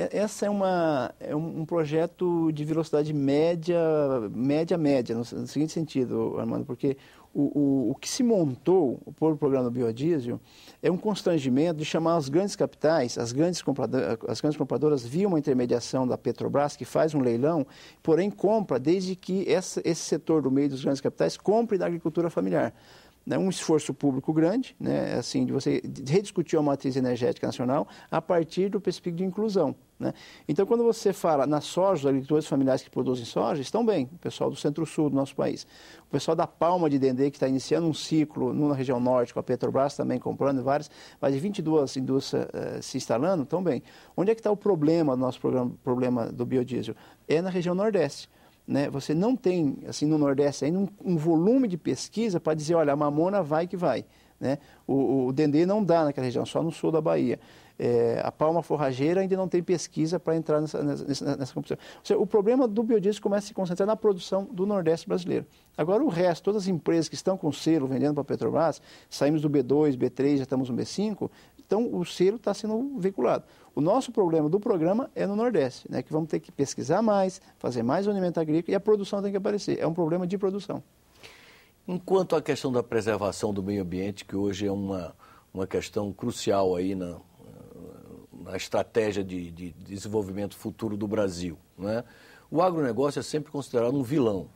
É, essa é, uma, é um projeto de velocidade média, média, média, no, seguinte sentido, Armando, porque o, o, o que se montou por o programa do biodiesel é um constrangimento de chamar as grandes capitais, as grandes, compradoras, as grandes compradoras via uma intermediação da Petrobras, que faz um leilão, porém compra desde que essa, esse setor do meio dos grandes capitais compre da agricultura familiar né, um esforço público grande, né, assim, de você rediscutir a matriz energética nacional a partir do perspectiva de inclusão. Né? Então, quando você fala na soja, os agricultores familiares que produzem soja estão bem, o pessoal do centro-sul do nosso país. O pessoal da Palma de Dendê, que está iniciando um ciclo na região norte, com a Petrobras também comprando várias, mais de 22 indústrias uh, se instalando, estão bem. Onde é que está o problema do nosso programa, problema do biodiesel? É na região nordeste né? Você não tem, assim, no Nordeste ainda, um, um volume de pesquisa para dizer, olha, a mamona vai que vai. Né? O, o, o, Dendê não dá naquela região, só no sul da Bahia. É, a palma forrageira ainda não tem pesquisa para entrar nessa, nessa, nessa competição. Ou seja, o problema do biodiesel começa a se concentrar na produção do Nordeste brasileiro. Agora, o resto, todas as empresas que estão com selo vendendo para a Petrobras, saímos do B2, B3, já estamos no B5, então o selo está sendo veiculado. O nosso problema do programa é no Nordeste, né, que vamos ter que pesquisar mais, fazer mais alimento agrícola e a produção tem que aparecer. É um problema de produção. Enquanto a questão da preservação do meio ambiente, que hoje é uma, uma questão crucial aí na, na estratégia de, de desenvolvimento futuro do Brasil. Né? O agronegócio é sempre considerado um vilão.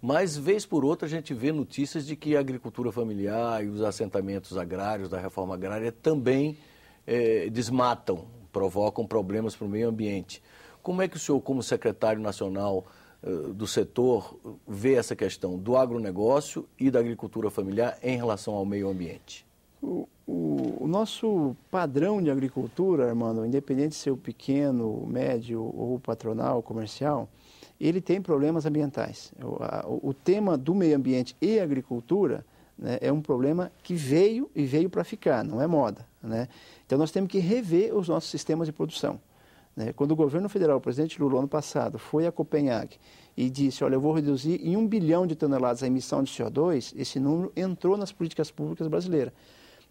Mas, vez por outra, a gente vê notícias de que a agricultura familiar e os assentamentos agrários da reforma agrária também eh, desmatam, provocam problemas para o meio ambiente. Como é que o senhor, como secretário nacional eh, do setor, vê essa questão do agronegócio e da agricultura familiar em relação ao meio ambiente? O, o, o, nosso padrão de agricultura, Armando, independente de ser o pequeno, médio ou patronal, comercial, ele tem problemas ambientais. O, a, o tema do meio ambiente e agricultura né, é um problema que veio e veio para ficar, não é moda. Né? Então nós temos que rever os nossos sistemas de produção. Né? Quando o governo federal, o presidente Lula, ano passado, foi a Copenhague e disse, olha, eu vou reduzir em um bilhão de toneladas a emissão de CO2, esse número entrou nas políticas públicas brasileiras.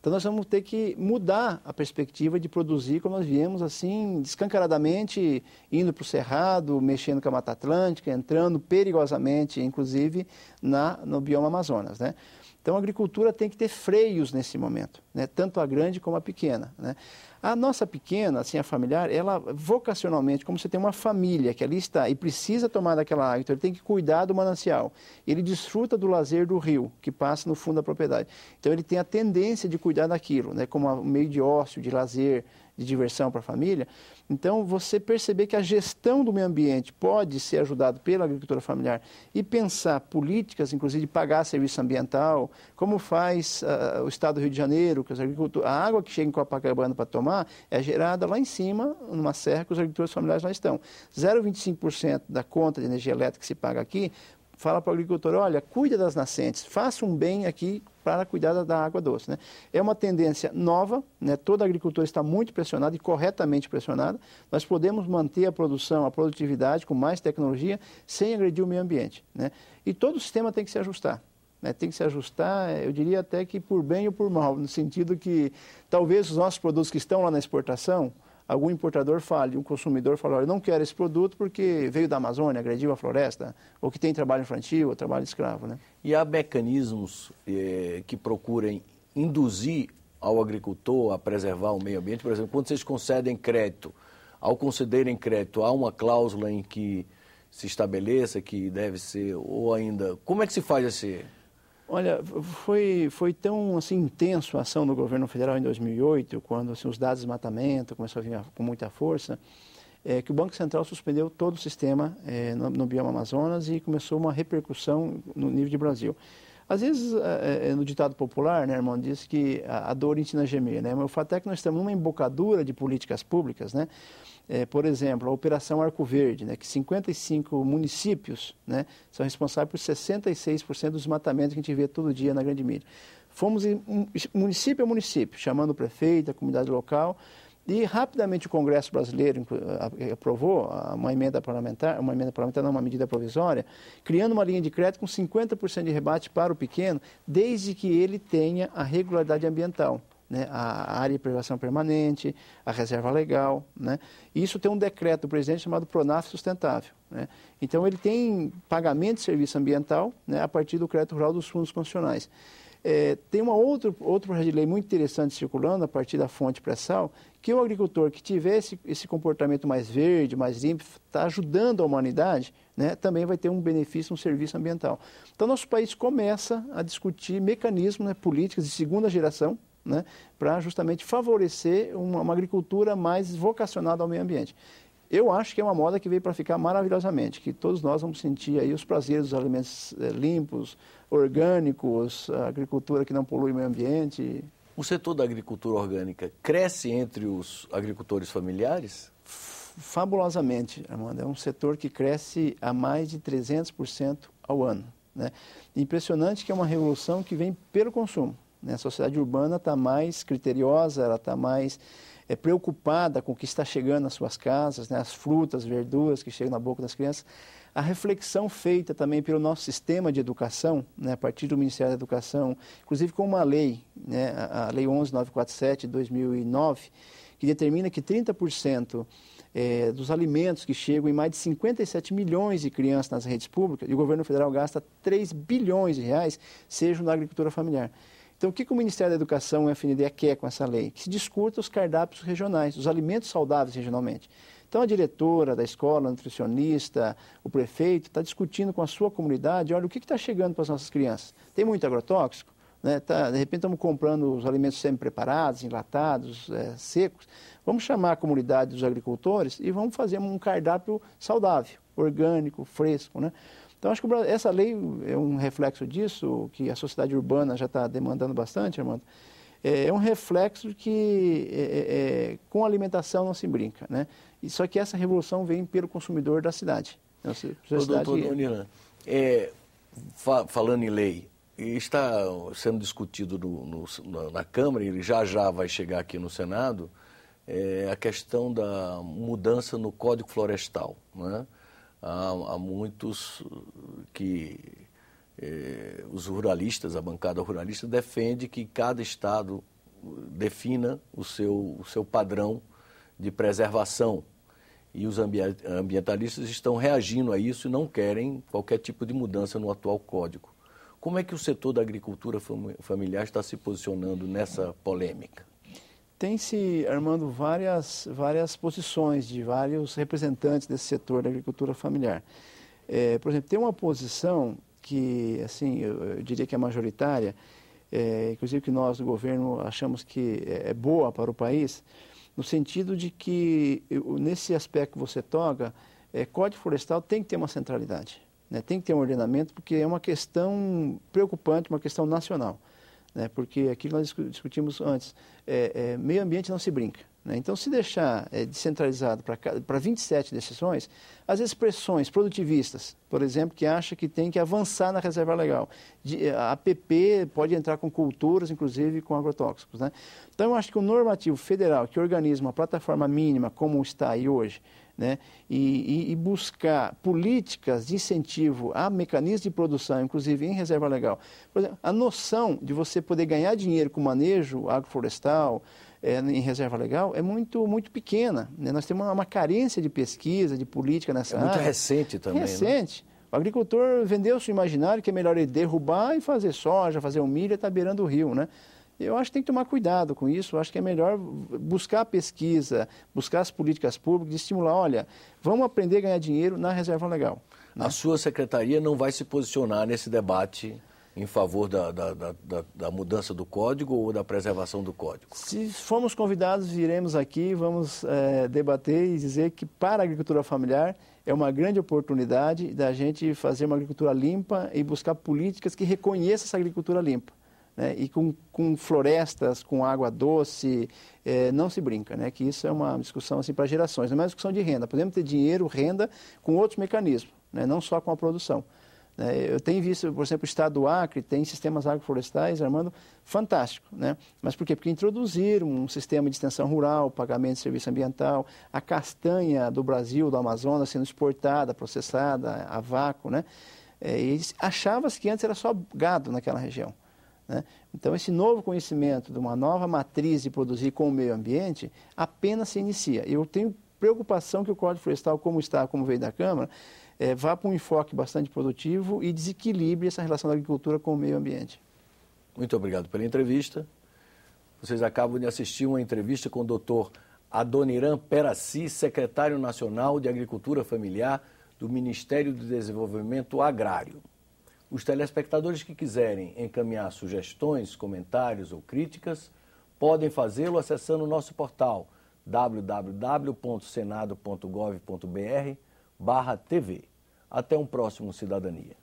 Então nós vamos ter que mudar a perspectiva de produzir como nós viemos assim, descancaradamente, indo para o Cerrado, mexendo com a Mata Atlântica, entrando perigosamente, inclusive, na, no bioma Amazonas. Né? Então, a agricultura tem que ter freios nesse momento, né? tanto a grande como a pequena. Né? A nossa pequena, assim, a familiar, ela vocacionalmente, como você tem uma família que ali está e precisa tomar daquela água, então ele tem que cuidar do manancial. Ele desfruta do lazer do rio, que passa no fundo da propriedade. Então, ele tem a tendência de cuidar daquilo, né? como meio de ócio, de lazer, de diversão para a família. Então, você perceber que a gestão do meio ambiente pode ser ajudado pela agricultura familiar e pensar políticas, inclusive de pagar serviço ambiental, como faz uh, o Estado do Rio de Janeiro, que os agricultores, a água que chega em Copacabana para tomar é gerada lá em cima, numa serra que os agricultores familiares lá estão. 0,25% da conta de energia elétrica que se paga aqui fala para o agricultor, olha, cuida das nascentes, faça um bem aqui para cuidar da água doce. Né? É uma tendência nova, né? todo agricultor está muito pressionado e corretamente pressionado Nós podemos manter a produção, a produtividade com mais tecnologia sem agredir o meio ambiente. Né? E todo o sistema tem que se ajustar. Né, tem que se ajustar, eu diria até que por bem ou por mal, no sentido que talvez os nossos produtos que estão lá na exportação, algum importador fale, um consumidor fale, olha, eu não quero esse produto porque veio da Amazônia, agrediu a floresta, ou que tem trabalho infantil, ou trabalho escravo. Né? E há mecanismos eh, que procurem induzir ao agricultor a preservar o meio ambiente? Por exemplo, quando vocês concedem crédito, ao concederem crédito, há uma cláusula em que se estabeleça que deve ser, ou ainda... Como é que se faz esse... Olha, foi, foi tão assim, intenso a ação do governo federal em 2008, quando assim, os dados de desmatamento começaram a vir com muita força, é, que o Banco Central suspendeu todo o sistema é, no, no bioma Amazonas e começou uma repercussão no nível de Brasil. Às vezes, é, é, é, no ditado popular, né, irmão, diz que a dor ensina a gemer, né? Mas o fato é que nós estamos numa embocadura de políticas públicas, né? É, por exemplo, a Operação Arco Verde, né, que 55 municípios né, são responsáveis por 66% dos matamentos que a gente vê todo dia na grande mídia. Fomos município a município, chamando o prefeito, a comunidade local, e rapidamente o Congresso brasileiro aprovou uma emenda parlamentar, uma emenda parlamentar, não, uma medida provisória, criando uma linha de crédito com 50% de rebate para o pequeno, desde que ele tenha a regularidade ambiental. Né, a área de privação permanente, a reserva legal. Né? Isso tem um decreto do presidente chamado Pronaf Sustentável. Né? Então, ele tem pagamento de serviço ambiental né, a partir do crédito rural dos fundos constitucionais. É, tem uma outro outro projeto de lei muito interessante circulando a partir da fonte pré-sal, que o agricultor que tiver esse, esse comportamento mais verde, mais limpo, está ajudando a humanidade, né, também vai ter um benefício, um serviço ambiental. Então, nosso país começa a discutir mecanismos, né, políticas de segunda geração, né, para justamente favorecer uma, uma, agricultura mais vocacionada ao meio ambiente. Eu acho que é uma moda que veio para ficar maravilhosamente, que todos nós vamos sentir aí os prazeres dos alimentos eh, limpos, orgânicos, a agricultura que não polui o meio ambiente. O setor da agricultura orgânica cresce entre os agricultores familiares? Fabulosamente, Armando. É um setor que cresce a mais de 300% ao ano. Né? Impressionante que é uma revolução que vem pelo consumo. Né? A sociedade urbana está mais criteriosa, ela está mais é, preocupada com o que está chegando às suas casas, né, as frutas, verduras que chegam na boca das crianças. A reflexão feita também pelo nosso sistema de educação, né, a partir do Ministério da Educação, inclusive com uma lei, né, a Lei 11947 de 2009, que determina que 30% é, eh, dos alimentos que chegam em mais de 57 milhões de crianças nas redes públicas, e o governo federal gasta 3 bilhões de reais, sejam na agricultura familiar. Então, o que, que o Ministério da Educação e a FNDE quer com essa lei? Que se discuta os cardápios regionais, os alimentos saudáveis regionalmente. Então, a diretora da escola, a nutricionista, o prefeito, está discutindo com a sua comunidade, olha, o que está chegando para as nossas crianças? Tem muito agrotóxico? Né? Tá, de repente estamos comprando os alimentos semi-preparados, enlatados, é, secos. Vamos chamar a comunidade dos agricultores e vamos fazer um cardápio saudável, orgânico, fresco, né? Então, acho que essa lei é um reflexo disso, que a sociedade urbana já está demandando bastante, Armando. É, é um reflexo que é, é, é com alimentação não se brinca, né? E só que essa revolução vem pelo consumidor da cidade. Então, doutor Nilan é, fa falando em lei, está sendo discutido no, no, na Câmara, e já já vai chegar aqui no Senado, é, a questão da mudança no Código Florestal, né? há, há muitos que eh, os ruralistas, a bancada ruralista, defende que cada estado defina o seu, o seu padrão de preservação. E os ambientalistas estão reagindo a isso e não querem qualquer tipo de mudança no atual código. Como é que o setor da agricultura familiar está se posicionando nessa polêmica? tem se armando várias, várias posições de vários representantes desse setor da agricultura familiar. É, por exemplo, tem uma posição que, assim, eu, eu diria que é majoritária, é, inclusive que nós do governo achamos que é, é boa para o país, no sentido de que, nesse aspecto que você toca, é, Código Florestal tem que ter uma centralidade, né? tem que ter um ordenamento, porque é uma questão preocupante, uma questão nacional né? porque aqui nós discutimos antes, é, é, meio ambiente não se brinca. Né? Então, se deixar é, descentralizado para 27 decisões, as expressões produtivistas, por exemplo, que acha que tem que avançar na reserva legal. De, é, a APP pode entrar com culturas, inclusive com agrotóxicos. Né? Então, eu acho que o normativo federal que organiza uma plataforma mínima como está aí hoje, né? E, e, e, buscar políticas de incentivo a mecanismos de produção, inclusive em reserva legal. Por exemplo, a noção de você poder ganhar dinheiro com manejo agroflorestal, é, em reserva legal é muito, muito pequena. Né? Nós temos uma, uma, carência de pesquisa, de política nessa é área. É muito recente também. Né? Recente. Né? O agricultor vendeu seu imaginário que é melhor ele derrubar e fazer soja, fazer um milho, está beirando o rio, né? Eu acho que tem que tomar cuidado com isso. Eu acho que é melhor buscar a pesquisa, buscar as políticas públicas, estimular. Olha, vamos aprender a ganhar dinheiro na reserva legal. Né? A sua secretaria não vai se posicionar nesse debate em favor da, da, da, da, mudança do código ou da preservação do código? Se formos convidados, viremos aqui, vamos é, debater e dizer que para a agricultura familiar é uma grande oportunidade da gente fazer uma agricultura limpa e buscar políticas que reconheçam essa agricultura limpa. Né? E com, com florestas, com água doce, é, não se brinca, né? que isso é uma discussão assim, para gerações, não é uma discussão de renda. Podemos ter dinheiro, renda, com outros mecanismos, né? não só com a produção. Né? Eu tenho visto, por exemplo, o estado do Acre tem sistemas agroflorestais, Armando, fantástico. Né? Mas por quê? Porque introduziram um sistema de extensão rural, pagamento de serviço ambiental, a castanha do Brasil, do Amazonas, sendo exportada, processada a vácuo. Né? É, e achava-se que antes era só gado naquela região. Né? Então, esse novo conhecimento de uma nova matriz de produzir com o meio ambiente apenas se inicia. Eu tenho preocupação que o Código Florestal, como está, como veio da Câmara, é, vá para um enfoque bastante produtivo e desequilibre essa relação da agricultura com o meio ambiente. Muito obrigado pela entrevista. Vocês acabam de assistir uma entrevista com o doutor Adoniran Perassi, secretário nacional de Agricultura Familiar do Ministério do Desenvolvimento Agrário. Os telespectadores que quiserem encaminhar sugestões, comentários ou críticas, podem fazê-lo acessando o nosso portal www.senado.gov.br barra TV. Até um próximo Cidadania.